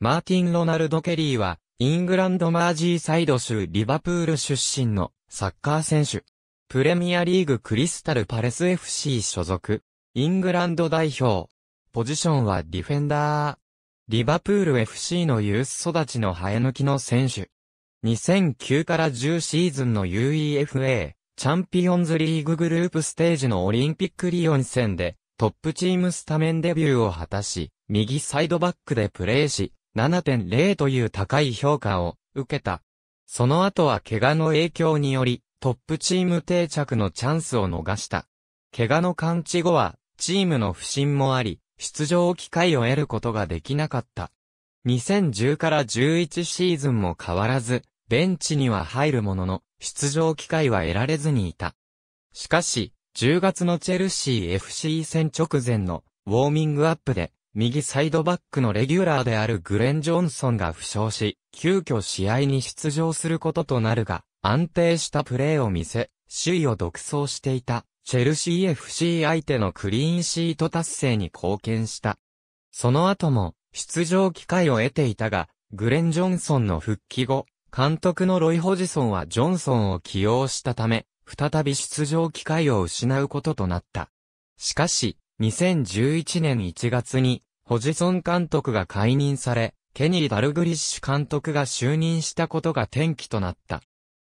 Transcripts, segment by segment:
マーティン・ロナルド・ケリーは、イングランド・マージーサイド州リバプール出身のサッカー選手。プレミアリーグクリスタル・パレス FC 所属。イングランド代表。ポジションはディフェンダー。リバプール FC のユース育ちの生え抜きの選手。2009から10シーズンの UEFA チャンピオンズリーググループステージのオリンピックリオン戦でトップチームスタメンデビューを果たし、右サイドバックでプレーし、7.0という高い評価を受けた。その後は怪我の影響により、トップチーム定着のチャンスを逃した。怪我の完治後は、チームの不振もあり、出場機会を得ることができなかった。2010から11シーズンも変わらず、ベンチには入るものの、出場機会は得られずにいた。しかし、10月のチェルシー FC 戦直前のウォーミングアップで、右サイドバックのレギュラーであるグレン・ジョンソンが負傷し、急遽試合に出場することとなるが、安定したプレーを見せ、首位を独走していた、チェルシー FC 相手のクリーンシート達成に貢献した。その後も、出場機会を得ていたが、グレン・ジョンソンの復帰後、監督のロイ・ホジソンはジョンソンを起用したため、再び出場機会を失うこととなった。しかし、2011年1月にホジソン監督が解任され、ケニー・ダルグリッシュ監督が就任したことが転機となった。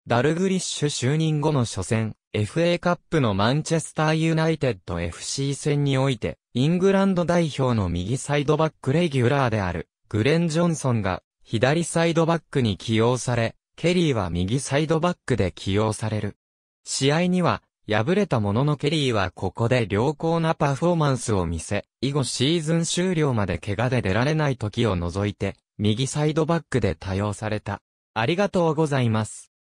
ダルグリッシュ就任後の初戦、FA カップのマンチェスターユナイテッド FC 戦において、イングランド代表の右サイドバックレギュラーである、グレン・ジョンソンが、左サイドバックに起用され、ケリーは右サイドバックで起用される。試合には、敗れたもののケリーはここで良好なパフォーマンスを見せ、以後シーズン終了まで怪我で出られない時を除いて、右サイドバックで多用された。ありがとうございます。